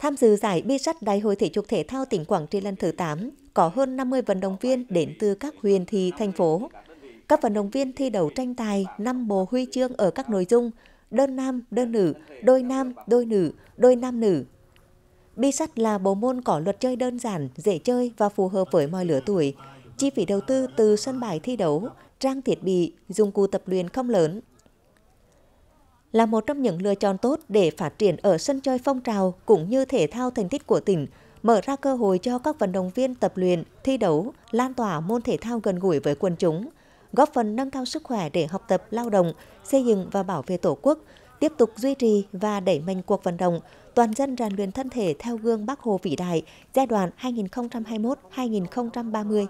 Tham dự giải bi sắt Đại hội Thể dục Thể thao tỉnh Quảng Trị lần thứ 8 có hơn 50 vận động viên đến từ các huyện thị thành phố. Các vận động viên thi đấu tranh tài năm bộ huy chương ở các nội dung đơn nam, đơn nữ, đôi nam, đôi nữ, đôi nam nữ. Bi sắt là bộ môn có luật chơi đơn giản, dễ chơi và phù hợp với mọi lứa tuổi. Chi phí đầu tư từ sân bài thi đấu, trang thiết bị, dụng cụ tập luyện không lớn, là một trong những lựa chọn tốt để phát triển ở sân chơi phong trào cũng như thể thao thành tích của tỉnh, mở ra cơ hội cho các vận động viên tập luyện, thi đấu, lan tỏa môn thể thao gần gũi với quần chúng, góp phần nâng cao sức khỏe để học tập, lao động, xây dựng và bảo vệ Tổ quốc, tiếp tục duy trì và đẩy mạnh cuộc vận động toàn dân rèn luyện thân thể theo gương Bác Hồ vĩ đại giai đoạn 2021-2030.